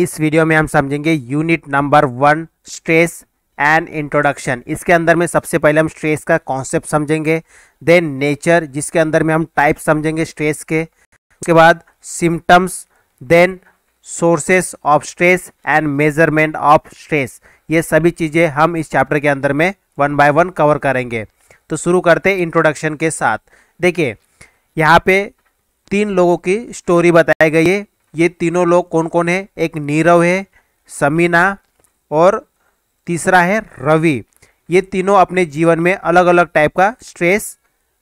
इस वीडियो में हम समझेंगे unit number one stress and introduction इसके अंदर में सबसे पहले हम स्ट्रेस का कॉन्सेप्ट समझेंगे देन नेचर जिसके अंदर में हम टाइप समझेंगे स्ट्रेस के उसके बाद symptoms then sources of stress and measurement of stress ये सभी चीज़ें हम इस चैप्टर के अंदर में वन बाय वन कवर करेंगे तो शुरू करते इंट्रोडक्शन के साथ देखिए यहाँ पे तीन लोगों की स्टोरी बताई गई है ये तीनों लोग कौन कौन है एक नीरव है समीना और तीसरा है रवि ये तीनों अपने जीवन में अलग अलग टाइप का स्ट्रेस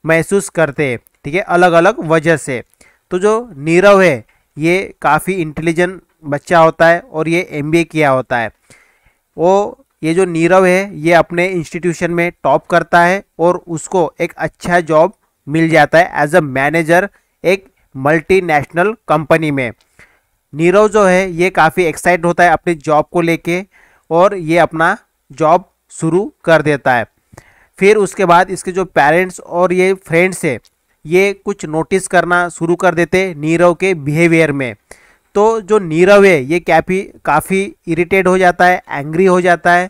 महसूस करते हैं ठीक है अलग अलग वजह से तो जो नीरव है ये काफ़ी इंटेलिजेंट बच्चा होता है और ये एम किया होता है वो ये जो नीरव है ये अपने इंस्टीट्यूशन में टॉप करता है और उसको एक अच्छा जॉब मिल जाता है एज अ मैनेजर एक मल्टीनेशनल कंपनी में नीरव जो है ये काफ़ी एक्साइट होता है अपनी जॉब को लेके और ये अपना जॉब शुरू कर देता है फिर उसके बाद इसके जो पेरेंट्स और ये फ्रेंड्स है ये कुछ नोटिस करना शुरू कर देते नीरव के बिहेवियर में तो जो नीरव है ये काफ़ी काफ़ी इरिटेट हो जाता है एंग्री हो जाता है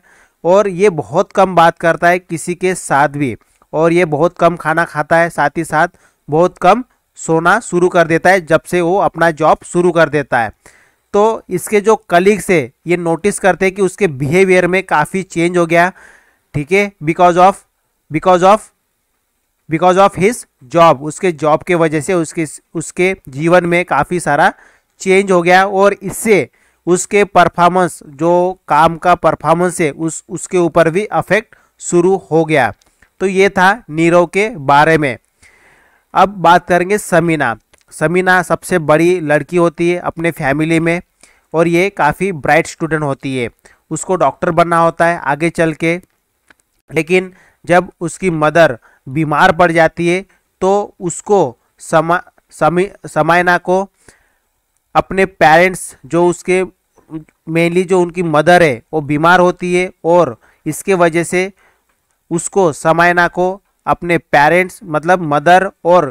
और ये बहुत कम बात करता है किसी के साथ भी और ये बहुत कम खाना खाता है साथ ही साथ बहुत कम सोना शुरू कर देता है जब से वो अपना जॉब शुरू कर देता है तो इसके जो कलीग्स है ये नोटिस करते हैं कि उसके बिहेवियर में काफ़ी चेंज हो गया ठीक है because of because of because of his job उसके जॉब के वजह से उसके उसके जीवन में काफ़ी सारा चेंज हो गया और इससे उसके परफॉर्मेंस जो काम का परफॉर्मेंस है उस उसके ऊपर भी अफेक्ट शुरू हो गया तो ये था नीरव के बारे में अब बात करेंगे समीना समीना सबसे बड़ी लड़की होती है अपने फैमिली में और ये काफ़ी ब्राइट स्टूडेंट होती है उसको डॉक्टर बनना होता है आगे चल के लेकिन जब उसकी मदर बीमार पड़ जाती है तो उसको समा समी समायना को अपने पेरेंट्स जो उसके मेनली जो उनकी मदर है वो बीमार होती है और इसके वजह से उसको समायना को अपने पेरेंट्स मतलब मदर और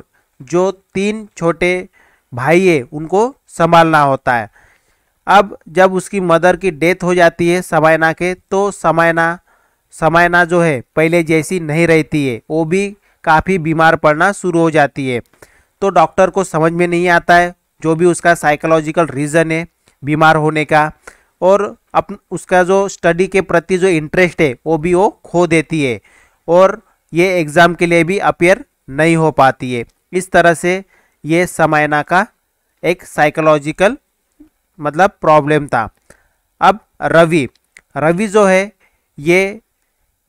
जो तीन छोटे भाई है उनको संभालना होता है अब जब उसकी मदर की डेथ हो जाती है समायना के तो समायना समायना जो है पहले जैसी नहीं रहती है वो भी काफ़ी बीमार पड़ना शुरू हो जाती है तो डॉक्टर को समझ में नहीं आता है जो भी उसका साइकोलॉजिकल रीज़न है बीमार होने का और अपन उसका जो स्टडी के प्रति जो इंटरेस्ट है वो भी वो खो देती है और ये एग्ज़ाम के लिए भी अपेयर नहीं हो पाती है इस तरह से ये समायना का एक साइकोलॉजिकल मतलब प्रॉब्लम था अब रवि रवि जो है ये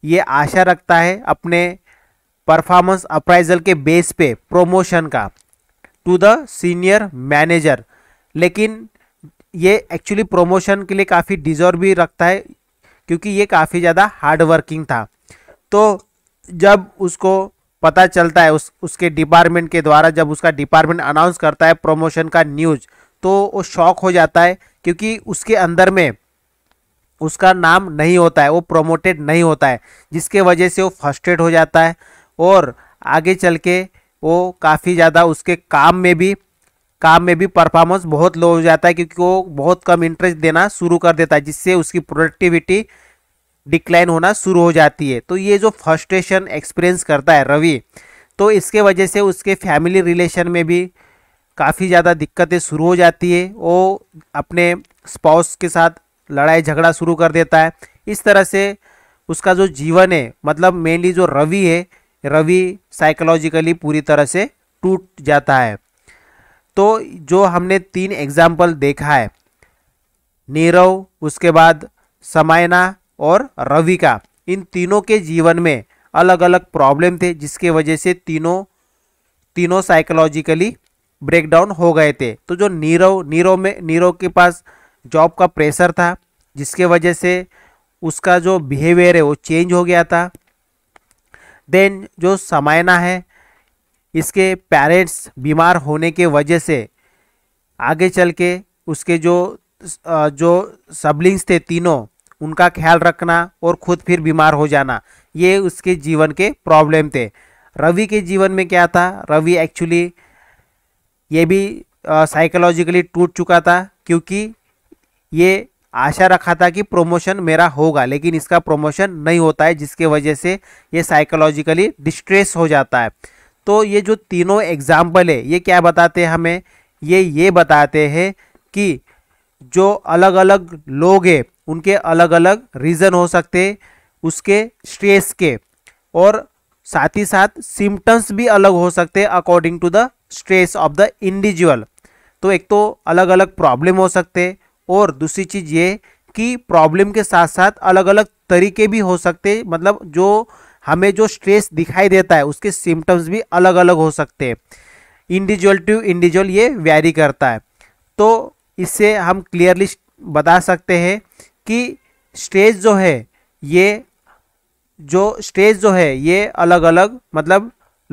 ये आशा रखता है अपने परफॉर्मेंस अप्राइजल के बेस पे प्रोमोशन का टू द सीनियर मैनेजर लेकिन ये एक्चुअली प्रोमोशन के लिए काफ़ी डिजर्व भी रखता है क्योंकि ये काफ़ी ज़्यादा हार्ड वर्किंग था तो जब उसको पता चलता है उस उसके डिपार्टमेंट के द्वारा जब उसका डिपार्टमेंट अनाउंस करता है प्रमोशन का न्यूज तो वो शॉक हो जाता है क्योंकि उसके अंदर में उसका नाम नहीं होता है वो प्रोमोटेड नहीं होता है जिसके वजह से वो फर्स्टेड हो जाता है और आगे चल के वो काफ़ी ज़्यादा उसके काम में भी काम में भी परफॉर्मेंस बहुत लो हो जाता है क्योंकि वो बहुत कम इंटरेस्ट देना शुरू कर देता है जिससे उसकी प्रोडक्टिविटी डिक्लाइन होना शुरू हो जाती है तो ये जो फर्स्ट्रेशन एक्सपीरियंस करता है रवि तो इसके वजह से उसके फैमिली रिलेशन में भी काफ़ी ज़्यादा दिक्कतें शुरू हो जाती है वो अपने स्पाउस के साथ लड़ाई झगड़ा शुरू कर देता है इस तरह से उसका जो जीवन है मतलब मेनली जो रवि है रवि साइकोलॉजिकली पूरी तरह से टूट जाता है तो जो हमने तीन एग्जाम्पल देखा है नीरव उसके बाद समायना और रवि का इन तीनों के जीवन में अलग अलग प्रॉब्लम थे जिसके वजह से तीनों तीनों साइकोलॉजिकली ब्रेकडाउन हो गए थे तो जो नीरव नीरव में नीरव के पास जॉब का प्रेशर था जिसके वजह से उसका जो बिहेवियर है वो चेंज हो गया था देन जो समायना है इसके पेरेंट्स बीमार होने के वजह से आगे चल के उसके जो जो सबलिंग्स थे तीनों उनका ख्याल रखना और खुद फिर बीमार हो जाना ये उसके जीवन के प्रॉब्लम थे रवि के जीवन में क्या था रवि एक्चुअली ये भी साइकोलॉजिकली टूट चुका था क्योंकि ये आशा रखा था कि प्रमोशन मेरा होगा लेकिन इसका प्रमोशन नहीं होता है जिसके वजह से ये साइकोलॉजिकली डिस्ट्रेस हो जाता है तो ये जो तीनों एग्जाम्पल है ये क्या बताते हैं हमें ये ये बताते हैं कि जो अलग अलग लोग हैं उनके अलग अलग रीज़न हो सकते उसके स्ट्रेस के और साथ ही साथ सिम्टम्स भी अलग हो सकते हैं according to the stress of the individual तो एक तो अलग अलग प्रॉब्लम हो सकते और दूसरी चीज़ ये कि प्रॉब्लम के साथ साथ अलग अलग तरीके भी हो सकते मतलब जो हमें जो स्ट्रेस दिखाई देता है उसके सिम्टम्स भी अलग अलग हो सकते हैं इंडिविजुअल टू इंडिविजुअल ये वैरी करता है तो इससे हम क्लियरली बता सकते हैं कि स्टेज जो है ये जो स्टेज जो है ये अलग अलग मतलब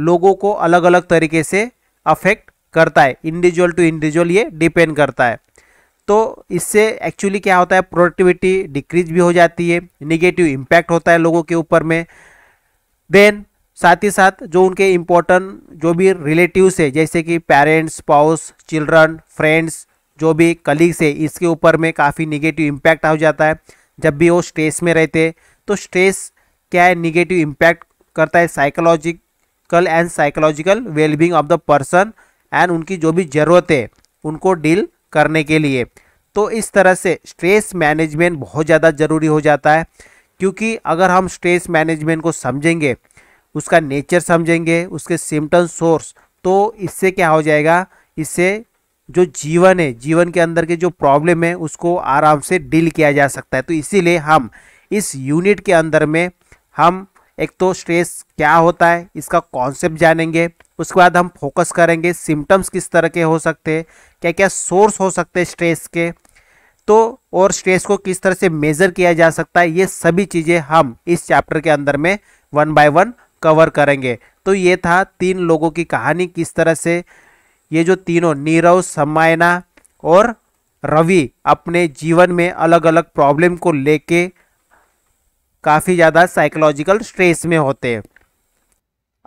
लोगों को अलग अलग तरीके से अफेक्ट करता है इंडिविजुअल टू इंडिविजुअल ये डिपेंड करता है तो इससे एक्चुअली क्या होता है प्रोडक्टिविटी डिक्रीज भी हो जाती है निगेटिव इम्पैक्ट होता है लोगों के ऊपर में देन साथ ही साथ जो उनके इम्पोर्टेंट जो भी रिलेटिव्स है जैसे कि पेरेंट्स पाउस चिल्ड्रन फ्रेंड्स जो भी कलीग्स है इसके ऊपर में काफ़ी निगेटिव इम्पैक्ट हो जाता है जब भी वो स्ट्रेस में रहते तो स्ट्रेस क्या है निगेटिव इम्पैक्ट करता है psychological and psychological wellbeing of the person and उनकी जो भी ज़रूरत है उनको डील करने के लिए तो इस तरह से स्ट्रेस मैनेजमेंट बहुत ज़्यादा ज़रूरी हो जाता है क्योंकि अगर हम स्ट्रेस मैनेजमेंट को समझेंगे उसका नेचर समझेंगे उसके सिम्टम सोर्स तो इससे क्या हो जाएगा इससे जो जीवन है जीवन के अंदर के जो प्रॉब्लम है उसको आराम से डील किया जा सकता है तो इसीलिए हम इस यूनिट के अंदर में हम एक तो स्ट्रेस क्या होता है इसका कॉन्सेप्ट जानेंगे उसके बाद हम फोकस करेंगे सिम्टम्स किस तरह के हो सकते हैं क्या क्या सोर्स हो सकते हैं स्ट्रेस के तो और स्ट्रेस को किस तरह से मेज़र किया जा सकता है ये सभी चीज़ें हम इस चैप्टर के अंदर में वन बाय वन कवर करेंगे तो ये था तीन लोगों की कहानी किस तरह से ये जो तीनों नीरव समायना और रवि अपने जीवन में अलग अलग प्रॉब्लम को लेके काफ़ी ज़्यादा साइकोलॉजिकल स्ट्रेस में होते हैं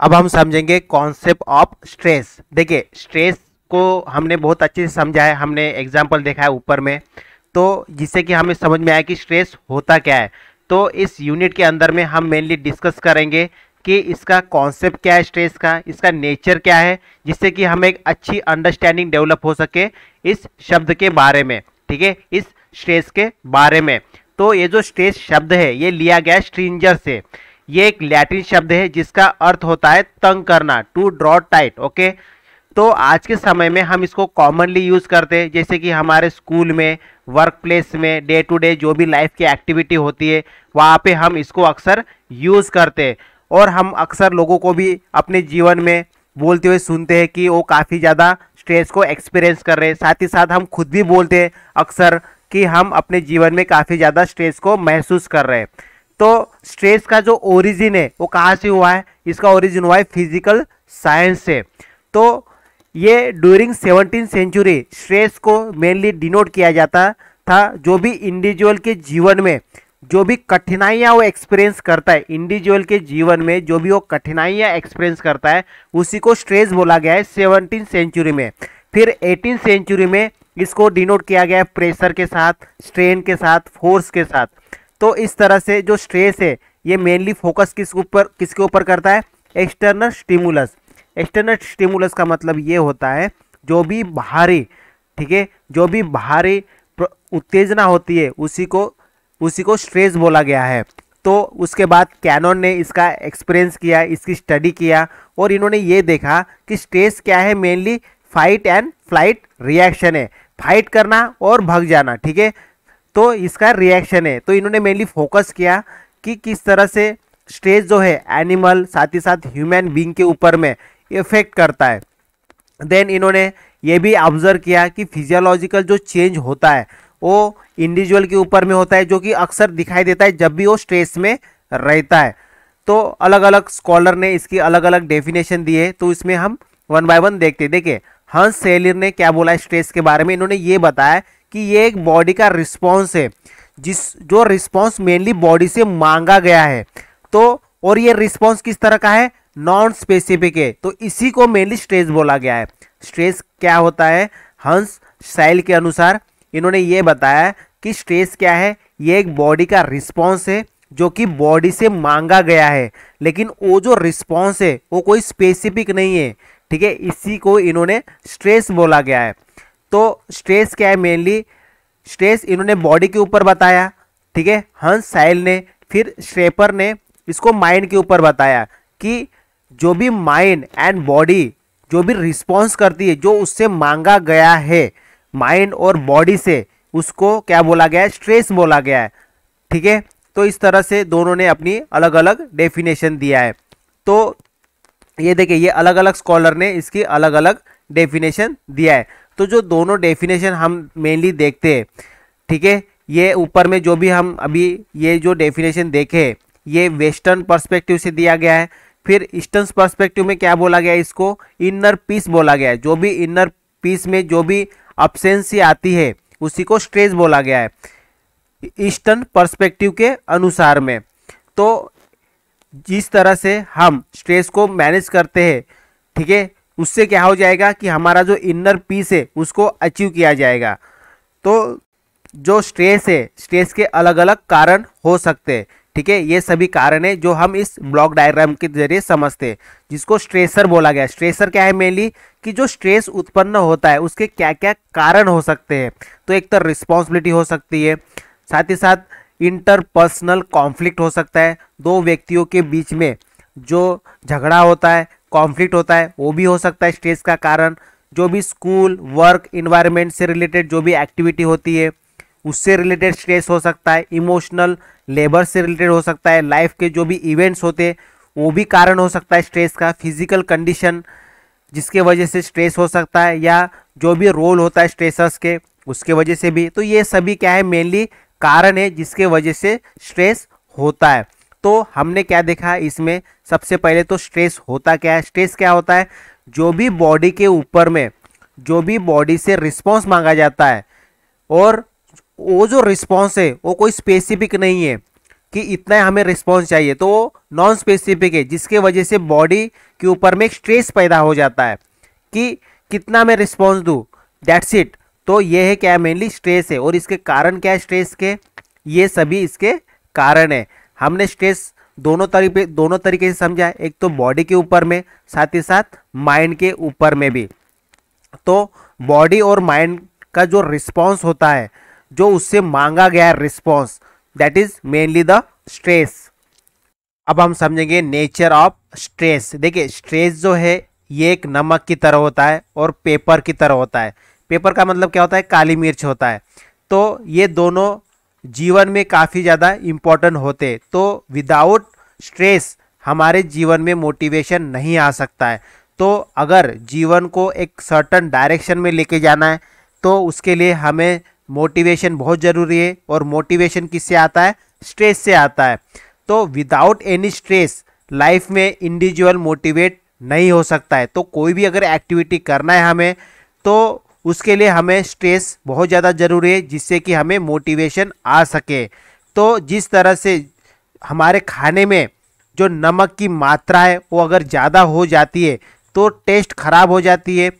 अब हम समझेंगे कॉन्सेप्ट ऑफ स्ट्रेस देखिए स्ट्रेस को हमने बहुत अच्छे से समझा है हमने एग्जाम्पल देखा है ऊपर में तो जिससे कि हमें समझ में आया कि स्ट्रेस होता क्या है तो इस यूनिट के अंदर में हम मेनली डिस्कस करेंगे कि इसका कॉन्सेप्ट क्या है स्ट्रेस का इसका नेचर क्या है जिससे कि हमें एक अच्छी अंडरस्टैंडिंग डेवलप हो सके इस शब्द के बारे में ठीक है इस स्ट्रेस के बारे में तो ये जो स्ट्रेस शब्द है ये लिया गया है स्ट्रिंजर से ये एक लैटिन शब्द है जिसका अर्थ होता है तंग करना टू ड्रॉ टाइट ओके तो आज के समय में हम इसको कॉमनली यूज़ करते हैं जैसे कि हमारे स्कूल में वर्क प्लेस में डे टू डे जो भी लाइफ की एक्टिविटी होती है वहाँ पे हम इसको अक्सर यूज़ करते हैं और हम अक्सर लोगों को भी अपने जीवन में बोलते हुए सुनते हैं कि वो काफ़ी ज़्यादा स्ट्रेस को एक्सपीरियंस कर रहे हैं साथ ही साथ हम खुद भी बोलते हैं अक्सर कि हम अपने जीवन में काफ़ी ज़्यादा स्ट्रेस को महसूस कर रहे हैं तो स्ट्रेस का जो ओरिजिन है वो कहाँ से हुआ है इसका ओरिजिन हुआ है फिजिकल साइंस से तो ये ड्यूरिंग सेवनटीन सेंचुरी स्ट्रेस को मेनली डिनोट किया जाता था जो भी इंडिविजुअल के जीवन में जो भी कठिनाइयाँ वो एक्सपीरियंस करता है इंडिविजुअल के जीवन में जो भी वो कठिनाइयाँ एक्सपीरियंस करता है उसी को स्ट्रेस बोला गया है सेवनटीन सेंचुरी में फिर एटीन सेंचुरी में इसको डिनोट किया गया है प्रेशर के साथ स्ट्रेन के साथ फोर्स के साथ तो इस तरह से जो स्ट्रेस है ये मेनली फोकस किस ऊपर किसके ऊपर करता है एक्सटर्नल स्टिमुलस एक्सटर्नल स्टिमुलस का मतलब ये होता है जो भी बाहरी ठीक है जो भी बाहरी उत्तेजना होती है उसी को उसी को स्ट्रेस बोला गया है तो उसके बाद कैनन ने इसका एक्सपीरियंस किया इसकी स्टडी किया और इन्होंने ये देखा कि स्ट्रेस क्या है mainly fight and flight reaction है फाइट करना और भाग जाना ठीक है तो इसका रिएक्शन है तो इन्होंने मेनली फोकस किया कि किस तरह से स्ट्रेस जो है एनिमल साथ ही साथ ह्यूमन बींग के ऊपर में इफेक्ट करता है देन इन्होंने ये भी ऑब्जर्व किया कि फिजियोलॉजिकल जो चेंज होता है वो इंडिविजुअल के ऊपर में होता है जो कि अक्सर दिखाई देता है जब भी वो स्ट्रेस में रहता है तो अलग अलग स्कॉलर ने इसकी अलग अलग डेफिनेशन दी है तो इसमें हम वन बाय वन देखते हैं देखिए हंस सेलिर ने क्या बोला है स्ट्रेस के बारे में इन्होंने ये बताया कि ये एक बॉडी का रिस्पॉन्स है जिस जो रिस्पॉन्स मेनली बॉडी से मांगा गया है तो और ये रिस्पॉन्स किस तरह का है नॉन स्पेसिफिक है तो इसी को मेनली स्ट्रेस बोला गया है स्ट्रेस क्या होता है हंस साइल के अनुसार इन्होंने ये बताया कि स्ट्रेस क्या है ये एक बॉडी का रिस्पॉन्स है जो कि बॉडी से मांगा गया है लेकिन वो जो रिस्पॉन्स है वो कोई स्पेसिफिक नहीं है ठीक है इसी को इन्होंने स्ट्रेस बोला गया है तो स्ट्रेस क्या है मेनली स्ट्रेस इन्होंने बॉडी के ऊपर बताया ठीक है हंस साइल ने फिर श्रेपर ने इसको माइंड के ऊपर बताया कि जो भी माइंड एंड बॉडी जो भी रिस्पॉन्स करती है जो उससे मांगा गया है माइंड और बॉडी से उसको क्या बोला गया है स्ट्रेस बोला गया है ठीक है तो इस तरह से दोनों ने अपनी अलग अलग डेफिनेशन दिया है तो ये देखिए ये अलग अलग स्कॉलर ने इसकी अलग अलग डेफिनेशन दिया है तो जो दोनों डेफिनेशन हम मेनली देखते हैं ठीक है ये ऊपर में जो भी हम अभी ये जो डेफिनेशन देखे ये वेस्टर्न पर्सपेक्टिव से दिया गया है फिर ईस्टर्न पर्सपेक्टिव में क्या बोला गया है इसको इनर पीस बोला गया है जो भी इनर पीस में जो भी अपसेंसी आती है उसी को स्ट्रेस बोला गया है ईस्टर्न पर्सपेक्टिव के अनुसार में तो जिस तरह से हम स्ट्रेस को मैनेज करते हैं ठीक है उससे क्या हो जाएगा कि हमारा जो इनर पीस है उसको अचीव किया जाएगा तो जो स्ट्रेस है स्ट्रेस के अलग अलग कारण हो सकते हैं ठीक है ये सभी कारण है जो हम इस ब्लॉक डायग्राम के जरिए समझते हैं जिसको स्ट्रेसर बोला गया स्ट्रेसर क्या है मेनली कि जो स्ट्रेस उत्पन्न होता है उसके क्या क्या कारण हो सकते हैं तो एक तो रिस्पॉन्सिबिलिटी हो सकती है साथ ही साथ इंटरपर्सनल कॉन्फ्लिक्ट हो सकता है दो व्यक्तियों के बीच में जो झगड़ा होता है कॉन्फ्लिक्ट होता है वो भी हो सकता है स्ट्रेस का कारण जो भी स्कूल वर्क इन्वायरमेंट से रिलेटेड जो भी एक्टिविटी होती है उससे रिलेटेड स्ट्रेस हो सकता है इमोशनल लेबर से रिलेटेड हो सकता है लाइफ के जो भी इवेंट्स होते हैं वो भी कारण हो सकता है स्ट्रेस का फिजिकल कंडीशन जिसके वजह से स्ट्रेस हो सकता है या जो भी रोल होता है स्ट्रेसर्स के उसके वजह से भी तो ये सभी क्या है मेनली कारण है जिसके वजह से स्ट्रेस होता है तो हमने क्या देखा इसमें सबसे पहले तो स्ट्रेस होता क्या है स्ट्रेस क्या होता है जो भी बॉडी के ऊपर में जो भी बॉडी से रिस्पॉन्स मांगा जाता है और वो जो रिस्पॉन्स है वो कोई स्पेसिफिक नहीं है कि इतना है हमें रिस्पॉन्स चाहिए तो वो नॉन स्पेसिफिक है जिसके वजह से बॉडी के ऊपर में एक स्ट्रेस पैदा हो जाता है कि कितना मैं रिस्पॉन्स दूँ डैट्स इट तो ये है क्या मेनली स्ट्रेस है और इसके कारण क्या है स्ट्रेस के ये सभी इसके कारण है हमने स्ट्रेस दोनों तरीके दोनों तरीके से समझा एक तो बॉडी के ऊपर में साथ ही साथ माइंड के ऊपर में भी तो बॉडी और माइंड का जो रिस्पॉन्स होता है जो उससे मांगा गया response that is mainly the stress अब हम समझेंगे नेचर ऑफ स्ट्रेस देखिए स्ट्रेस जो है ये एक नमक की तरह होता है और पेपर की तरह होता है पेपर का मतलब क्या होता है काली मिर्च होता है तो ये दोनों जीवन में काफ़ी ज़्यादा इम्पोर्टेंट होते तो विदाउट स्ट्रेस हमारे जीवन में मोटिवेशन नहीं आ सकता है तो अगर जीवन को एक सर्टन डायरेक्शन में लेके जाना है तो उसके लिए हमें मोटिवेशन बहुत ज़रूरी है और मोटिवेशन किससे आता है स्ट्रेस से आता है तो विदाउट एनी स्ट्रेस लाइफ में इंडिविजुअल मोटिवेट नहीं हो सकता है तो कोई भी अगर एक्टिविटी करना है हमें तो उसके लिए हमें स्ट्रेस बहुत ज़्यादा ज़रूरी है जिससे कि हमें मोटिवेशन आ सके तो जिस तरह से हमारे खाने में जो नमक की मात्रा है वो अगर ज़्यादा हो जाती है तो टेस्ट खराब हो जाती है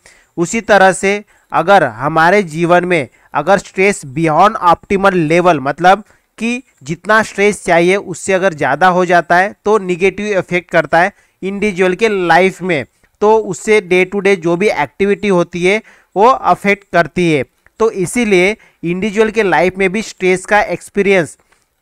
उसी तरह से अगर हमारे जीवन में अगर स्ट्रेस बियॉन्ड ऑप्टिमल लेवल मतलब कि जितना स्ट्रेस चाहिए उससे अगर ज़्यादा हो जाता है तो निगेटिव इफेक्ट करता है इंडिविजुअल के लाइफ में तो उससे डे टू डे जो भी एक्टिविटी होती है वो अफेक्ट करती है तो इसीलिए इंडिविजुअल के लाइफ में भी स्ट्रेस का एक्सपीरियंस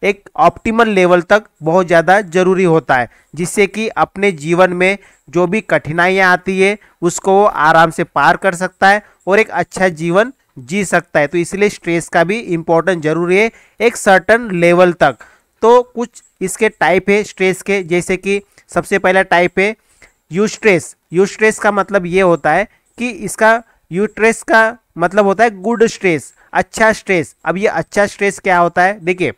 एक ऑप्टिमल लेवल तक बहुत ज़्यादा ज़रूरी होता है जिससे कि अपने जीवन में जो भी कठिनाइयाँ आती है उसको वो आराम से पार कर सकता है और एक अच्छा जीवन जी सकता है तो इसलिए स्ट्रेस का भी इम्पोर्टेंट जरूरी है एक सर्टन लेवल तक तो कुछ इसके टाइप है स्ट्रेस के जैसे कि सबसे पहला टाइप है यूस्ट्रेस यूस्ट्रेस का मतलब ये होता है कि इसका यूट्रेस का मतलब होता है गुड स्ट्रेस अच्छा स्ट्रेस अब ये अच्छा स्ट्रेस क्या होता है देखिए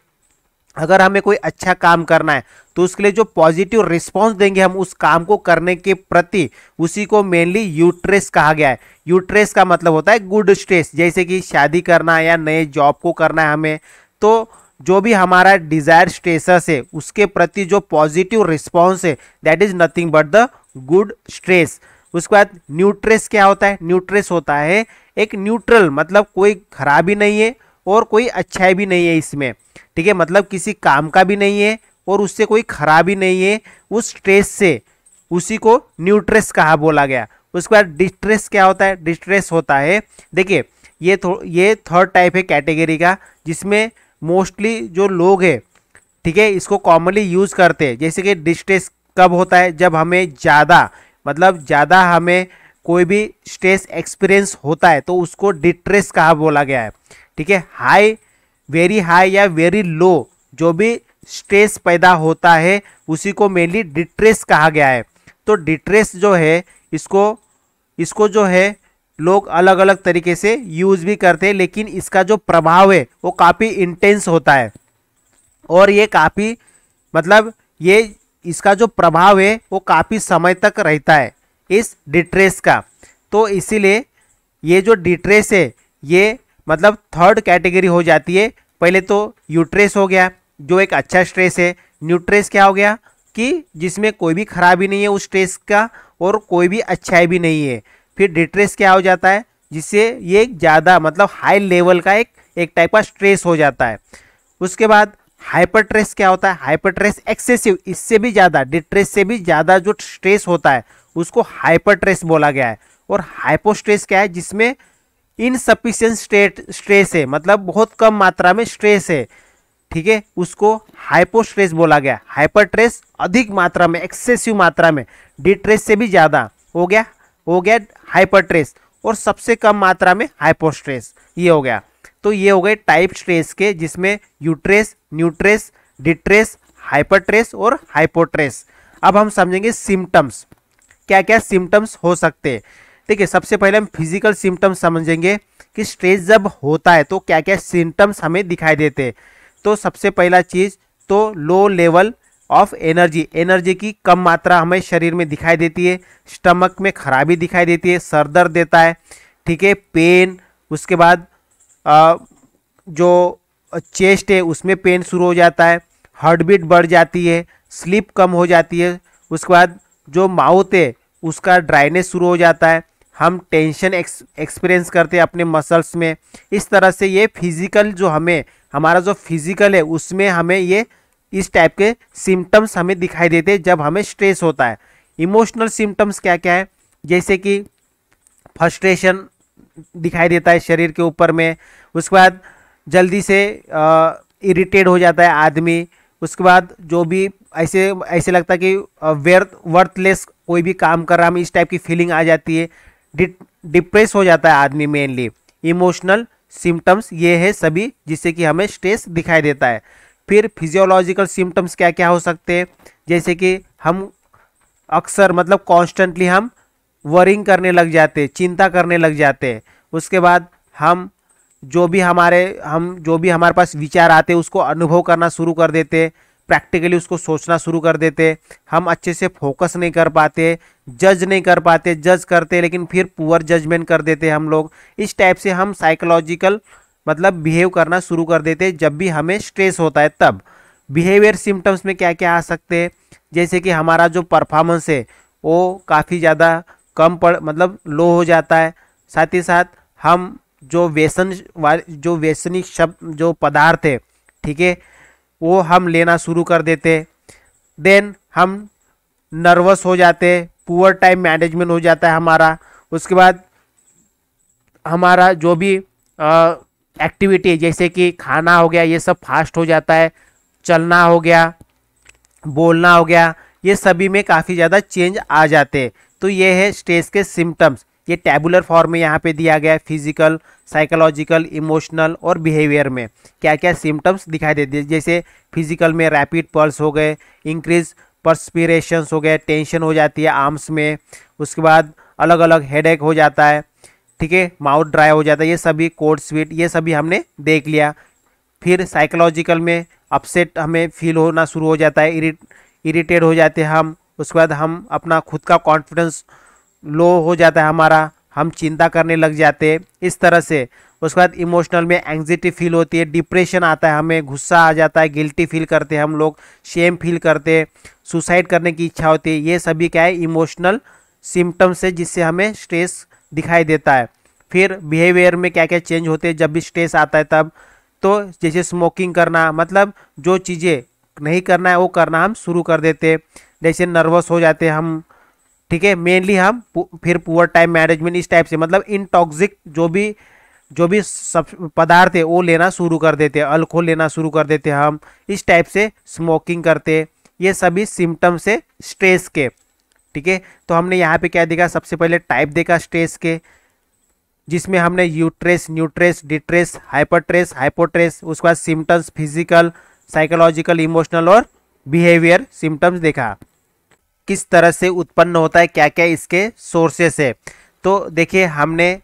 अगर हमें कोई अच्छा काम करना है तो उसके लिए जो पॉजिटिव रिस्पॉन्स देंगे हम उस काम को करने के प्रति उसी को मेनली यूट्रेस कहा गया है यूट्रेस का मतलब होता है गुड स्ट्रेस जैसे कि शादी करना है या नए जॉब को करना है हमें तो जो भी हमारा डिजायर स्ट्रेस है उसके प्रति जो पॉजिटिव रिस्पॉन्स है that is nothing but the good stress उसके बाद न्यूट्रेस क्या होता है न्यूट्रेस होता है एक न्यूट्रल मतलब कोई खराबी नहीं है और कोई अच्छाई भी नहीं है इसमें ठीक है मतलब किसी काम का भी नहीं है और उससे कोई खराबी नहीं है उस स्ट्रेस से उसी को न्यूट्रेस कहा बोला गया उसके बाद डिस्ट्रेस क्या होता है डिस्ट्रेस होता है देखिए ये ये थर्ड टाइप है कैटेगरी का जिसमें मोस्टली जो लोग हैं ठीक है इसको कॉमनली यूज़ करते हैं जैसे कि डिस्ट्रेस कब होता है जब हमें ज़्यादा मतलब ज़्यादा हमें कोई भी स्ट्रेस एक्सपीरियंस होता है तो उसको डिस्ट्रेस कहा बोला गया है ठीक है हाई वेरी हाई या वेरी लो जो भी स्ट्रेस पैदा होता है उसी को मेनली डिट्रेस कहा गया है तो डिट्रेस जो है इसको इसको जो है लोग अलग अलग तरीके से यूज़ भी करते हैं लेकिन इसका जो प्रभाव है वो काफ़ी इंटेंस होता है और ये काफ़ी मतलब ये इसका जो प्रभाव है वो काफ़ी समय तक रहता है इस डिट्रेस का तो इसीलिए ये जो डिट्रेस है ये मतलब थर्ड कैटेगरी हो जाती है पहले तो यूट्रेस हो गया जो एक अच्छा स्ट्रेस है न्यूट्रेस क्या हो गया कि जिसमें कोई भी खराबी नहीं है उस स्ट्रेस का और कोई भी अच्छाई भी नहीं है फिर डिट्रेस क्या हो जाता है जिससे ये एक ज़्यादा मतलब हाई लेवल का एक एक टाइप का स्ट्रेस हो जाता है उसके बाद हाइपरट्रेस क्या होता है हाइपरट्रेस एक्सेसिव इससे भी ज़्यादा डिट्रेस से भी ज़्यादा जो स्ट्रेस होता है उसको हाइपरट्रेस बोला गया है और हाइपोस्ट्रेस क्या है जिसमें इनसफिशियंट स्ट्रेट स्ट्रेस है मतलब बहुत कम मात्रा में स्ट्रेस है ठीक है उसको हाइपोस्ट्रेस बोला गया हाइपर ट्रेस अधिक मात्रा में एक्सेसिव मात्रा में डिट्रेस से भी ज़्यादा हो गया हो गया हाइपर ट्रेस और सबसे कम मात्रा में हाइपोस्ट्रेस ये हो गया तो ये हो गए टाइप स्ट्रेस के जिसमें यूट्रेस न्यूट्रेस डिट्रेस हाइपरट्रेस और हाइपोट्रेस अब हम समझेंगे सिम्टम्स क्या क्या सिम्टम्स हो सकते हैं ठीक है सबसे पहले हम फिजिकल सिम्टम्स समझेंगे कि स्ट्रेस जब होता है तो क्या क्या सिम्टम्स हमें दिखाई देते हैं तो सबसे पहला चीज़ तो low level of energy energy की कम मात्रा हमें शरीर में दिखाई देती है स्टमक में खराबी दिखाई देती है सर दर्द देता है ठीक है पेन उसके बाद आ, जो चेस्ट है उसमें पेन शुरू हो जाता है हार्ट बीट बढ़ जाती है स्लीप कम हो जाती है उसके बाद जो माउथ है उसका ड्राइनेस शुरू हो जाता है हम टेंशन एक्सपीरियंस करते हैं अपने मसल्स में इस तरह से ये फिज़िकल जो हमें हमारा जो फिजिकल है उसमें हमें ये इस टाइप के सिम्टम्स हमें दिखाई देते हैं जब हमें स्ट्रेस होता है इमोशनल सिम्टम्स क्या क्या है जैसे कि फर्स्ट्रेशन दिखाई देता है शरीर के ऊपर में उसके बाद जल्दी से इरिटेट हो जाता है आदमी उसके बाद जो भी ऐसे ऐसे लगता है कि व्यर्थ वर्थलेस कोई भी काम कर रहा हम इस टाइप की फीलिंग आ जाती है डिप्रेस हो जाता है आदमी मेनली इमोशनल सिम्टम्स ये है सभी जिससे कि हमें स्ट्रेस दिखाई देता है फिर फिजियोलॉजिकल सिम्टम्स क्या क्या हो सकते हैं जैसे कि हम अक्सर मतलब कॉन्स्टेंटली हम वरिंग करने लग जाते चिंता करने लग जाते हैं उसके बाद हम जो भी हमारे हम जो भी हमारे पास विचार आते उसको अनुभव करना शुरू कर देते प्रैक्टिकली उसको सोचना शुरू कर देते हम अच्छे से फोकस नहीं कर पाते जज नहीं कर पाते जज करते लेकिन फिर पुअर जजमेंट कर देते हम लोग इस टाइप से हम साइकोलॉजिकल मतलब बिहेव करना शुरू कर देते जब भी हमें स्ट्रेस होता है तब बिहेवियर सिम्टम्स में क्या क्या आ सकते हैं जैसे कि हमारा जो परफॉर्मेंस है वो काफ़ी ज़्यादा कम पड़ मतलब लो हो जाता है साथ ही साथ हम जो व्यसन जो व्यसनिक शब्द जो पदार्थ है ठीक है वो हम लेना शुरू कर देते देन हम नर्वस हो जाते पुअर टाइम मैनेजमेंट हो जाता है हमारा उसके बाद हमारा जो भी एक्टिविटी जैसे कि खाना हो गया ये सब फास्ट हो जाता है चलना हो गया बोलना हो गया ये सभी में काफ़ी ज़्यादा चेंज आ जाते हैं तो ये है स्ट्रेस के सिम्टम्स ये टैबुलर फॉर्म में यहाँ पे दिया गया है फिजिकल साइकोलॉजिकल इमोशनल और बिहेवियर में क्या क्या सिम्टम्स दिखाई देते हैं जैसे फिजिकल में रैपिड पल्स हो गए इंक्रीज परस्पिरेशन हो गए टेंशन हो जाती है आर्म्स में उसके बाद अलग अलग हेडेक हो जाता है ठीक है माउथ ड्राई हो जाता है ये सभी कोड स्वीट ये सभी हमने देख लिया फिर साइकोलॉजिकल में अपसेट हमें फील होना शुरू हो जाता है इरिटेट हो जाते हैं हम उसके बाद हम अपना खुद का कॉन्फिडेंस लो हो जाता है हमारा हम चिंता करने लग जाते हैं इस तरह से उसके बाद इमोशनल में एंग्जाइटी फील होती है डिप्रेशन आता है हमें गुस्सा आ जाता है गिल्टी फील करते हैं हम लोग शेम फील करते हैं सुसाइड करने की इच्छा होती है ये सभी क्या है इमोशनल सिम्टम्स है जिससे हमें स्ट्रेस दिखाई देता है फिर बिहेवियर में क्या क्या चेंज होते हैं जब भी स्ट्रेस आता है तब तो जैसे स्मोकिंग करना मतलब जो चीज़ें नहीं करना है वो करना हम शुरू कर देते जैसे नर्वस हो जाते हैं हम ठीक है मेनली हम फिर पुअर टाइम मैनेजमेंट इस टाइप से मतलब इन टॉक्सिक जो भी जो भी सब पदार्थ है वो लेना शुरू कर देते हैं अल्कोहल लेना शुरू कर देते हैं हम इस टाइप से स्मोकिंग करते ये सभी सिम्टम्स है स्ट्रेस के ठीक है तो हमने यहाँ पे क्या देखा सबसे पहले टाइप देखा स्ट्रेस के जिसमें हमने यूट्रेस न्यूट्रेस डिट्रेस हाइपरट्रेस हाइपोट्रेस उसके बाद सिम्टम्स फिजिकल साइकोलॉजिकल इमोशनल और बिहेवियर सिम्टम्स देखा किस तरह से उत्पन्न होता है क्या क्या इसके सोर्सेस है तो देखिए हमने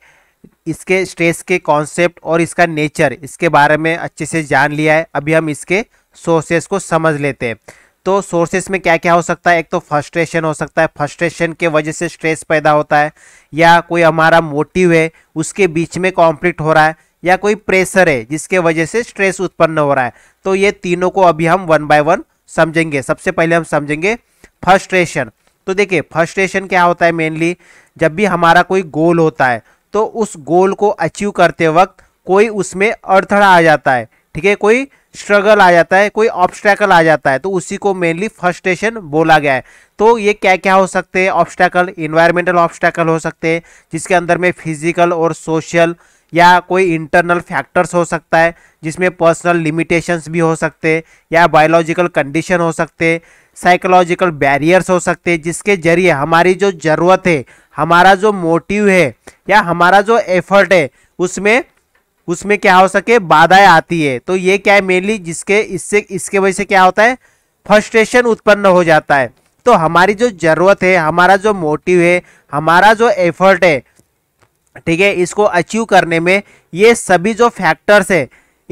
इसके स्ट्रेस के कॉन्सेप्ट और इसका नेचर इसके बारे में अच्छे से जान लिया है अभी हम इसके सोर्सेस को समझ लेते हैं तो सोर्सेस में क्या क्या हो सकता है एक तो फ्रस्ट्रेशन हो सकता है फ्रस्ट्रेशन के वजह से स्ट्रेस पैदा होता है या कोई हमारा मोटिव है उसके बीच में कॉम्प्लीट हो रहा है या कोई प्रेशर है जिसके वजह से स्ट्रेस उत्पन्न हो रहा है तो ये तीनों को अभी हम वन बाय वन समझेंगे सबसे पहले हम समझेंगे फर्स्ट्रेशन तो देखिए फर्स्ट्रेशन क्या होता है मेनली जब भी हमारा कोई गोल होता है तो उस गोल को अचीव करते वक्त कोई उसमें अड़थड़ा आ जाता है ठीक है कोई स्ट्रगल आ जाता है कोई ऑब्स्टैकल आ जाता है तो उसी को मेनली फर्स्ट्रेशन बोला गया है तो ये क्या क्या हो सकते हैं ऑब्स्टैकल इन्वायरमेंटल ऑब्स्टैकल हो सकते हैं जिसके अंदर में फिजिकल और सोशल या कोई इंटरनल फैक्टर्स हो सकता है जिसमें पर्सनल लिमिटेशंस भी हो सकते हैं या बायोलॉजिकल कंडीशन हो सकते हैं साइकोलॉजिकल बैरियर्स हो सकते हैं जिसके जरिए हमारी जो ज़रूरत है हमारा जो मोटिव है या हमारा जो एफर्ट है उसमें उसमें क्या हो सके बाधाएं आती है तो ये क्या है मेनली जिसके इससे इसके वजह से क्या होता है फर्स्ट्रेशन उत्पन्न हो जाता है तो हमारी जो ज़रूरत है हमारा जो मोटिव है हमारा जो एफर्ट है ठीक है इसको अचीव करने में ये सभी जो फैक्टर्स है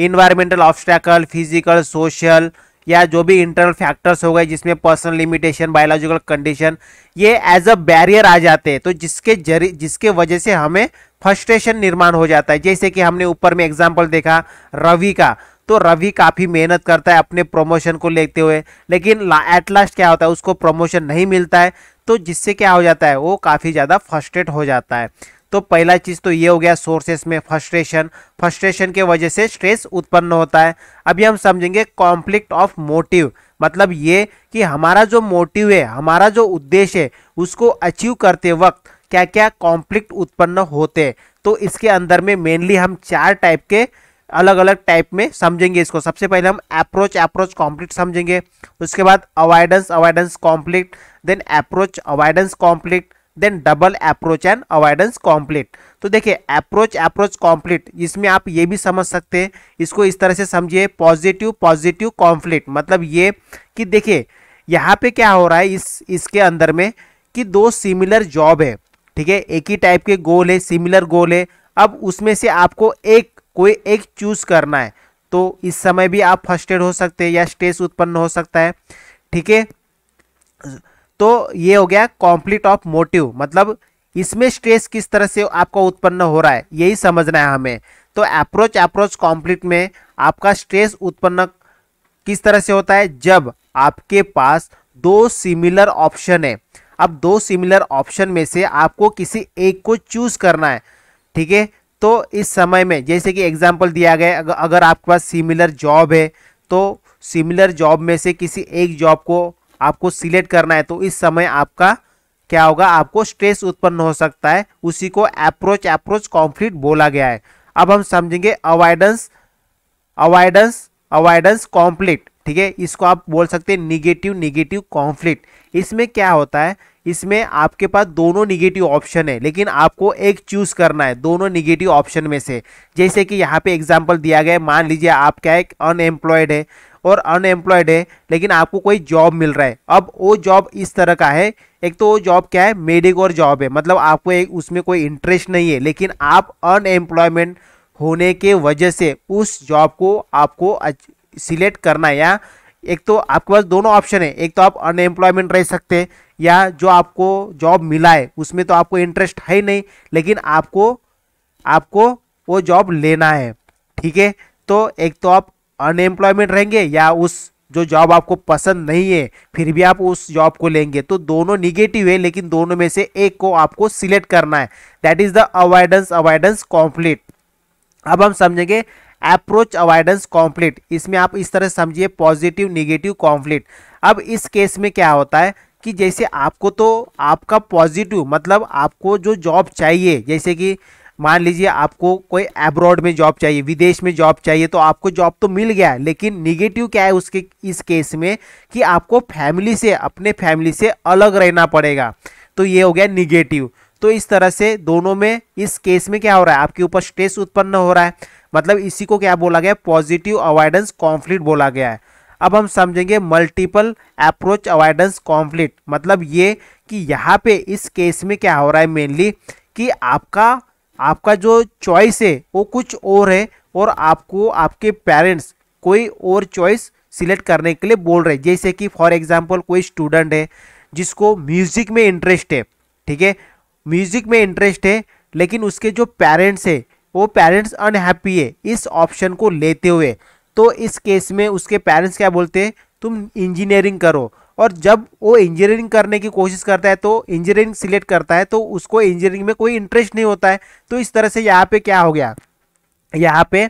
इन्वायरमेंटल ऑब्स्टैकल फिजिकल सोशल या जो भी इंटरनल फैक्टर्स हो गए जिसमें पर्सनल लिमिटेशन बायोलॉजिकल कंडीशन ये एज अ बैरियर आ जाते हैं तो जिसके जरिए जिसके वजह से हमें फर्स्ट्रेशन निर्माण हो जाता है जैसे कि हमने ऊपर में एग्जाम्पल देखा रवि का तो रवि काफ़ी मेहनत करता है अपने प्रमोशन को लेते हुए लेकिन एट लास्ट क्या होता है उसको प्रमोशन नहीं मिलता है तो जिससे क्या हो जाता है वो काफ़ी ज़्यादा फर्स्ट्रेट हो जाता है तो पहला चीज़ तो ये हो गया सोर्सेस में फ्रस्ट्रेशन फ्रस्ट्रेशन के वजह से स्ट्रेस उत्पन्न होता है अभी हम समझेंगे कॉन्फ्लिक्ट ऑफ मोटिव मतलब ये कि हमारा जो मोटिव है हमारा जो उद्देश्य है उसको अचीव करते वक्त क्या क्या कॉन्फ्लिक्ट उत्पन्न होते तो इसके अंदर में मेनली हम चार टाइप के अलग अलग टाइप में समझेंगे इसको सबसे पहले हम अप्रोच अप्रोच कॉम्प्लिक्ट समझेंगे उसके बाद avoidance avoidance conflict then approach avoidance conflict then double approach and avoidance conflict तो देखिए अप्रोच अप्रोच कॉम्प्लीट इसमें आप ये भी समझ सकते हैं इसको इस तरह से समझिए पॉजिटिव पॉजिटिव कॉम्प्लीट मतलब ये कि देखिए यहाँ पे क्या हो रहा है इस इसके अंदर में कि दो सिमिलर जॉब है ठीक है एक ही टाइप के गोल है सिमिलर गोल है अब उसमें से आपको एक कोई एक चूज करना है तो इस समय भी आप फर्स्ट एड हो सकते हैं या स्ट्रेस उत्पन्न हो सकता है ठीक है तो ये हो गया कॉम्प्लीट ऑफ मोटिव मतलब इसमें स्ट्रेस किस तरह से आपका उत्पन्न हो रहा है यही समझना है हमें तो अप्रोच अप्रोच कॉम्प्लीट में आपका स्ट्रेस उत्पन्न किस तरह से होता है जब आपके पास दो सिमिलर ऑप्शन है अब दो सिमिलर ऑप्शन में से आपको किसी एक को चूज करना है ठीक है तो इस समय में जैसे कि एग्जाम्पल दिया गया अगर, अगर आपके पास सिमिलर जॉब है तो सिमिलर जॉब में से किसी एक जॉब को आपको सिलेक्ट करना है तो इस समय आपका क्या होगा आपको स्ट्रेस उत्पन्न हो सकता है उसी को अप्रोच अप्रोच कॉन्फ्लिक्ट बोला गया है अब हम समझेंगे अवॉइडेंस अवॉइडेंस अवॉइडेंस कॉन्फ्लिक्ट ठीक है इसको आप बोल सकते हैं निगेटिव निगेटिव कॉन्फ्लिक्ट इसमें क्या होता है इसमें आपके पास दोनों निगेटिव ऑप्शन है लेकिन आपको एक चूज करना है दोनों निगेटिव ऑप्शन में से जैसे कि यहाँ पे एग्जांपल दिया गया है मान लीजिए आप क्या एक अनएम्प्लॉयड है और अनएम्प्लॉयड है लेकिन आपको कोई जॉब मिल रहा है अब वो जॉब इस तरह का है एक तो वो जॉब क्या है मेडिकोर जॉब है मतलब आपको एक उसमें कोई इंटरेस्ट नहीं है लेकिन आप अनएम्प्लॉयमेंट होने के वजह से उस जॉब को आपको सिलेक्ट करना है या एक तो आपके पास दोनों ऑप्शन है एक तो आप अनएम्प्लॉयमेंट रह सकते हैं या जो आपको जॉब मिला है उसमें तो आपको इंटरेस्ट है ही नहीं लेकिन आपको आपको वो जॉब लेना है ठीक है तो एक तो आप अनएम्प्लॉयमेंट रहेंगे या उस जो जॉब आपको पसंद नहीं है फिर भी आप उस जॉब को लेंगे तो दोनों निगेटिव है लेकिन दोनों में से एक को आपको सिलेक्ट करना है that is the avoidance avoidance conflict अब हम समझेंगे अप्रोच अवॉइडेंस कॉम्प्लीट इसमें आप इस तरह समझिए पॉजिटिव निगेटिव कॉम्प्लीट अब इस केस में क्या होता है कि जैसे आपको तो आपका पॉजिटिव मतलब आपको जो जॉब चाहिए जैसे कि मान लीजिए आपको कोई एब्रॉड में जॉब चाहिए विदेश में जॉब चाहिए तो आपको जॉब तो मिल गया लेकिन निगेटिव क्या है उसके इस केस में कि आपको फैमिली से अपने फैमिली से अलग रहना पड़ेगा तो ये हो गया निगेटिव तो इस तरह से दोनों में इस केस में क्या हो रहा है आपके ऊपर स्ट्रेस उत्पन्न हो रहा है मतलब इसी को क्या बोला गया पॉजिटिव अवॉइडेंस कॉन्फ्लिक्ट बोला गया है अब हम समझेंगे मल्टीपल अप्रोच अवॉइडेंस कॉन्फ्लिक्ट मतलब ये कि यहाँ पे इस केस में क्या हो रहा है मेनली कि आपका आपका जो चॉइस है वो कुछ और है और आपको आपके पेरेंट्स कोई और चॉइस सिलेक्ट करने के लिए बोल रहे हैं जैसे कि फॉर एग्जांपल कोई स्टूडेंट है जिसको म्यूज़िक में इंटरेस्ट है ठीक है म्यूज़िक में इंटरेस्ट है लेकिन उसके जो पेरेंट्स है वो पेरेंट्स अनहैप्पी है इस ऑप्शन को लेते हुए तो इस केस में उसके पेरेंट्स क्या बोलते हैं तुम इंजीनियरिंग करो और जब वो इंजीनियरिंग करने की कोशिश करता है तो इंजीनियरिंग सिलेक्ट करता है तो उसको इंजीनियरिंग में कोई इंटरेस्ट नहीं होता है तो इस तरह से यहाँ पे क्या हो गया यहाँ पे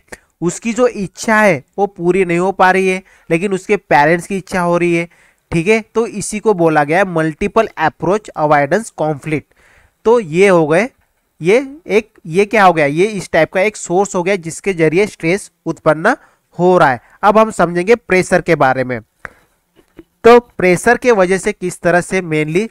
उसकी जो इच्छा है वो पूरी नहीं हो पा रही है लेकिन उसके पेरेंट्स की इच्छा हो रही है ठीक है तो इसी को बोला गया मल्टीपल अप्रोच अवॉइडेंस कॉन्फ्लिक्ट तो ये हो गए ये एक ये क्या हो गया ये इस टाइप का एक सोर्स हो गया जिसके जरिए स्ट्रेस उत्पन्न हो रहा है अब हम समझेंगे प्रेशर के बारे में तो प्रेशर के वजह से किस तरह से मेनली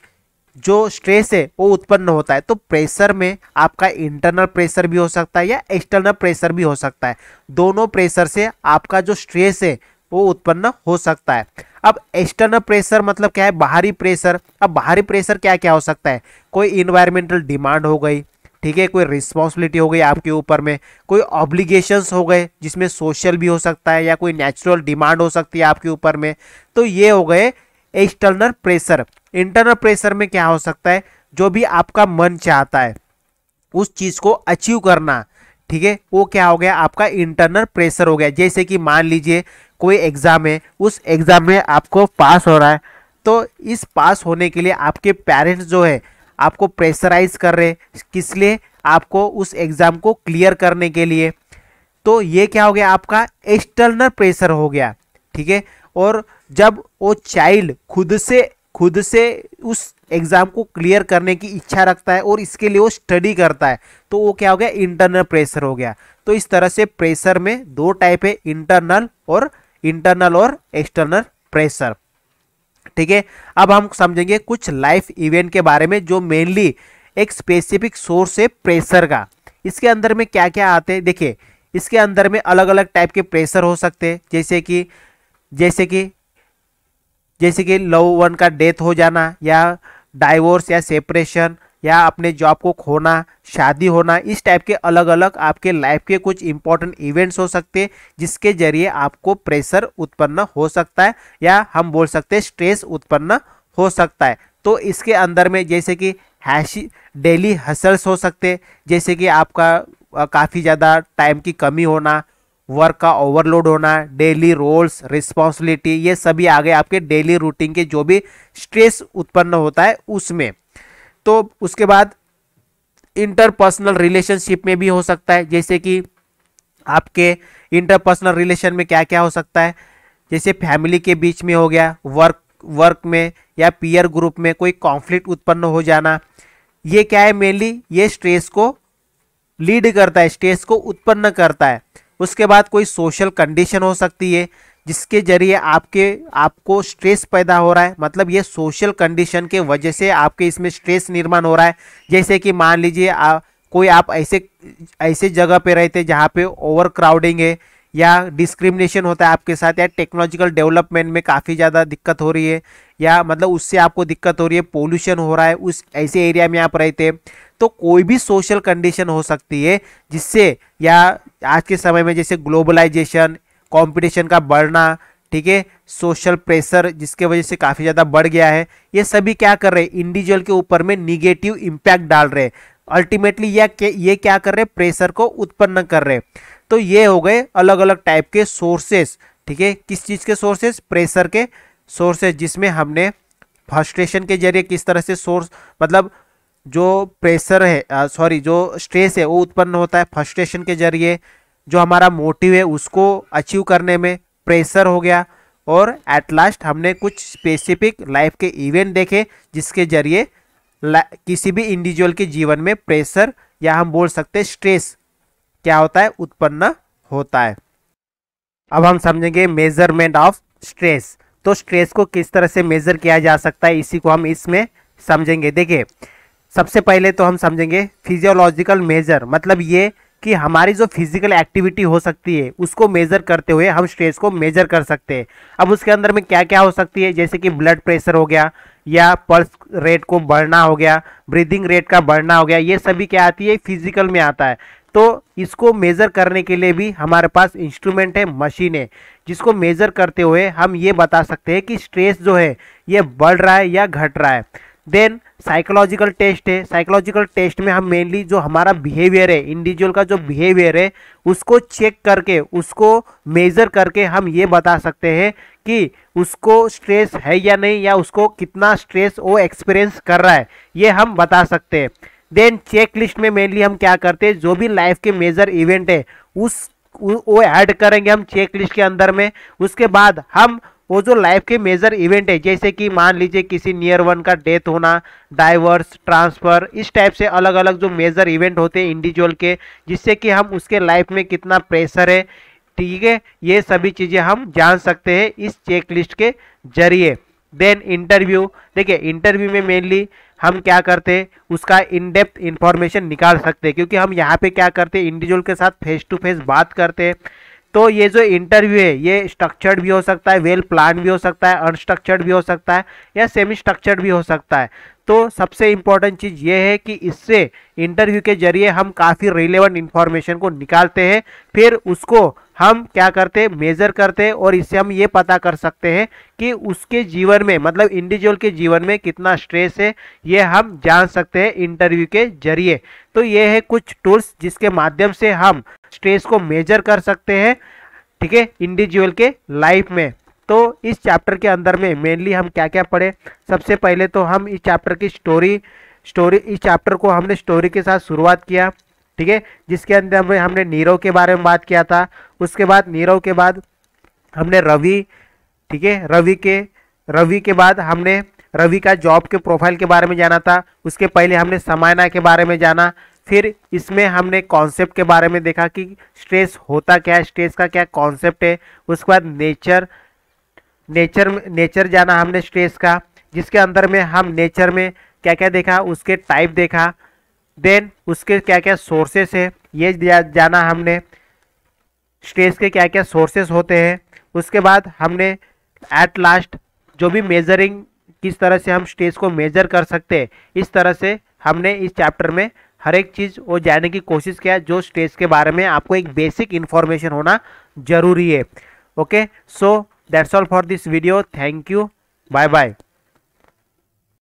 जो स्ट्रेस है वो उत्पन्न होता है तो प्रेशर में आपका इंटरनल प्रेशर भी हो सकता है या एक्सटर्नल प्रेशर भी हो सकता है दोनों प्रेशर से आपका जो स्ट्रेस है वो उत्पन्न हो सकता है अब एक्सटर्नल प्रेशर मतलब क्या है बाहरी प्रेशर अब बाहरी प्रेशर क्या क्या हो सकता है कोई इन्वायरमेंटल डिमांड हो गई ठीक है कोई रिस्पॉन्सिबिलिटी हो गई आपके ऊपर में कोई ऑब्लिगेशंस हो गए जिसमें सोशल भी हो सकता है या कोई नेचुरल डिमांड हो सकती है आपके ऊपर में तो ये हो गए एक्सटर्नल प्रेशर इंटरनल प्रेशर में क्या हो सकता है जो भी आपका मन चाहता है उस चीज़ को अचीव करना ठीक है वो क्या हो गया आपका इंटरनल प्रेशर हो गया जैसे कि मान लीजिए कोई एग्ज़ाम है उस एग्ज़ाम में आपको पास हो रहा है तो इस पास होने के लिए आपके पेरेंट्स जो है आपको प्रेशराइज कर रहे किस लिए आपको उस एग्ज़ाम को क्लियर करने के लिए तो ये क्या हो गया आपका एक्सटर्नल प्रेशर हो गया ठीक है और जब वो चाइल्ड खुद से खुद से उस एग्ज़ाम को क्लियर करने की इच्छा रखता है और इसके लिए वो स्टडी करता है तो वो क्या हो गया इंटरनल प्रेशर हो गया तो इस तरह से प्रेशर में दो टाइप है इंटरनल और इंटरनल और एक्सटर्नल प्रेशर ठीक है अब हम समझेंगे कुछ लाइफ इवेंट के बारे में जो मेनली एक स्पेसिफिक सोर्स है प्रेशर का इसके अंदर में क्या क्या आते हैं देखिए इसके अंदर में अलग अलग टाइप के प्रेशर हो सकते हैं जैसे कि जैसे कि जैसे कि लव वन का डेथ हो जाना या डाइवोर्स या सेपरेशन या अपने जॉब को खोना शादी होना इस टाइप के अलग अलग आपके लाइफ के कुछ इंपॉर्टेंट इवेंट्स हो सकते हैं जिसके जरिए आपको प्रेशर उत्पन्न हो सकता है या हम बोल सकते हैं स्ट्रेस उत्पन्न हो सकता है तो इसके अंदर में जैसे कि हैशी डेली हसल्स हो सकते जैसे कि आपका काफ़ी ज़्यादा टाइम की कमी होना वर्क का ओवरलोड होना डेली रोल्स रिस्पॉन्सिबिलिटी ये सभी आ गए आपके डेली रूटीन के जो भी स्ट्रेस उत्पन्न होता है उसमें तो उसके बाद इंटरपर्सनल रिलेशनशिप में भी हो सकता है जैसे कि आपके इंटरपर्सनल रिलेशन में क्या क्या हो सकता है जैसे फैमिली के बीच में हो गया वर्क वर्क में या पीयर ग्रुप में कोई कॉन्फ्लिक्ट उत्पन्न हो जाना ये क्या है मेनली ये स्ट्रेस को लीड करता है स्ट्रेस को उत्पन्न करता है उसके बाद कोई सोशल कंडीशन हो सकती है जिसके जरिए आपके आपको स्ट्रेस पैदा हो रहा है मतलब ये सोशल कंडीशन के वजह से आपके इसमें स्ट्रेस निर्माण हो रहा है जैसे कि मान लीजिए कोई आप ऐसे ऐसे जगह पे रहते हैं जहाँ पे ओवर क्राउडिंग है या डिस्क्रिमिनेशन होता है आपके साथ या टेक्नोलॉजिकल डेवलपमेंट में काफ़ी ज़्यादा दिक्कत हो रही है या मतलब उससे आपको दिक्कत हो रही है पोल्यूशन हो रहा है उस ऐसे एरिया में आप रहते हैं तो कोई भी सोशल कंडीशन हो सकती है जिससे या आज के समय में जैसे ग्लोबलाइजेशन कंपटीशन का बढ़ना ठीक है सोशल प्रेशर जिसके वजह से काफ़ी ज़्यादा बढ़ गया है ये सभी क्या कर रहे हैं इंडिविजुअल के ऊपर में निगेटिव इम्पैक्ट डाल रहे हैं अल्टीमेटली यह ये क्या कर रहे हैं प्रेशर को उत्पन्न कर रहे हैं तो ये हो गए अलग अलग टाइप के सोर्सेस ठीक है किस चीज़ के सोर्सेस प्रेशर के सोर्सेज जिसमें हमने फर्स्ट्रेशन के जरिए किस तरह से सोर्स मतलब जो प्रेशर है सॉरी जो स्ट्रेस है वो उत्पन्न होता है फर्स्ट्रेशन के जरिए जो हमारा मोटिव है उसको अचीव करने में प्रेशर हो गया और एट लास्ट हमने कुछ स्पेसिफिक लाइफ के इवेंट देखे जिसके जरिए किसी भी इंडिविजुअल के जीवन में प्रेशर या हम बोल सकते हैं स्ट्रेस क्या होता है उत्पन्न होता है अब हम समझेंगे मेजरमेंट ऑफ स्ट्रेस तो स्ट्रेस को किस तरह से मेजर किया जा सकता है इसी को हम इसमें समझेंगे देखिए सबसे पहले तो हम समझेंगे फिजियोलॉजिकल मेजर मतलब ये कि हमारी जो फिजिकल एक्टिविटी हो सकती है उसको मेज़र करते हुए हम स्ट्रेस को मेज़र कर सकते हैं अब उसके अंदर में क्या क्या हो सकती है जैसे कि ब्लड प्रेशर हो गया या पल्स रेट को बढ़ना हो गया ब्रीदिंग रेट का बढ़ना हो गया ये सभी क्या आती है फिजिकल में आता है तो इसको मेज़र करने के लिए भी हमारे पास इंस्ट्रूमेंट है मशीन है जिसको मेज़र करते हुए हम ये बता सकते हैं कि स्ट्रेस जो है ये बढ़ रहा है या घट रहा है देन साइकोलॉजिकल टेस्ट है साइकोलॉजिकल टेस्ट में हम मेनली जो हमारा बिहेवियर है इंडिविजुअल का जो बिहेवियर है उसको चेक करके उसको मेज़र करके हम ये बता सकते हैं कि उसको स्ट्रेस है या नहीं या उसको कितना स्ट्रेस वो एक्सपीरियंस कर रहा है ये हम बता सकते हैं देन चेक लिस्ट में मेनली हम क्या करते हैं जो भी लाइफ के मेजर इवेंट है उस वो ऐड करेंगे हम चेक लिस्ट के अंदर में उसके बाद हम वो जो लाइफ के मेजर इवेंट है जैसे कि मान लीजिए किसी नियर वन का डेथ होना डाइवर्स ट्रांसफ़र इस टाइप से अलग अलग जो मेजर इवेंट होते हैं इंडिविजुअल के जिससे कि हम उसके लाइफ में कितना प्रेशर है ठीक है ये सभी चीज़ें हम जान सकते हैं इस चेक लिस्ट के जरिए देन इंटरव्यू देखिए इंटरव्यू में मेनली हम क्या करते हैं उसका इन डेप्थ इन्फॉर्मेशन निकाल सकते हैं क्योंकि हम यहाँ पे क्या करते हैं इंडिविजुअल के साथ फेस टू फेस बात करते हैं तो ये जो इंटरव्यू है ये स्ट्रक्चर्ड भी हो सकता है वेल प्लान भी हो सकता है अनस्ट्रक्चर्ड भी हो सकता है या सेमी स्ट्रक्चर्ड भी हो सकता है तो सबसे इम्पॉर्टेंट चीज़ ये है कि इससे इंटरव्यू के जरिए हम काफ़ी रिलेवेंट इन्फॉर्मेशन को निकालते हैं फिर उसको हम क्या करते मेजर करते और इससे हम ये पता कर सकते हैं कि उसके जीवन में मतलब इंडिविजुअल के जीवन में कितना स्ट्रेस है ये हम जान सकते हैं इंटरव्यू के जरिए तो ये है कुछ टूल्स जिसके माध्यम से हम स्ट्रेस को मेजर कर सकते हैं ठीक है इंडिविजुअल के लाइफ में तो इस चैप्टर के अंदर में मेनली हम क्या क्या पढ़े सबसे पहले तो हम इस चैप्टर की स्टोरी स्टोरी इस चैप्टर को हमने स्टोरी के साथ शुरुआत किया ठीक है जिसके अंदर हमने हमने नीरव के बारे में बात किया था उसके बाद नीरव के बाद हमने रवि ठीक है रवि के रवि के बाद हमने रवि का जॉब के प्रोफाइल के बारे में जाना था उसके पहले हमने समायना के बारे में जाना फिर इसमें हमने कॉन्सेप्ट के बारे में देखा कि स्ट्रेस होता क्या है स्ट्रेस का क्या कॉन्सेप्ट है उसके बाद नेचर नेचर नेचर जाना हमने स्ट्रेस का जिसके अंदर में हम नेचर में क्या क्या देखा उसके टाइप देखा देन उसके क्या क्या सोर्सेस है ये जाना हमने स्ट्रेस के क्या क्या सोर्सेस होते हैं उसके बाद हमने एट लास्ट जो भी मेजरिंग किस तरह से हम स्ट्रेस को मेजर कर सकते हैं इस तरह से हमने इस चैप्टर में हर एक चीज़ वो जानने की कोशिश किया जो स्ट्रेस के बारे में आपको एक बेसिक इन्फॉर्मेशन होना ज़रूरी है okay so that's all for this video thank you bye bye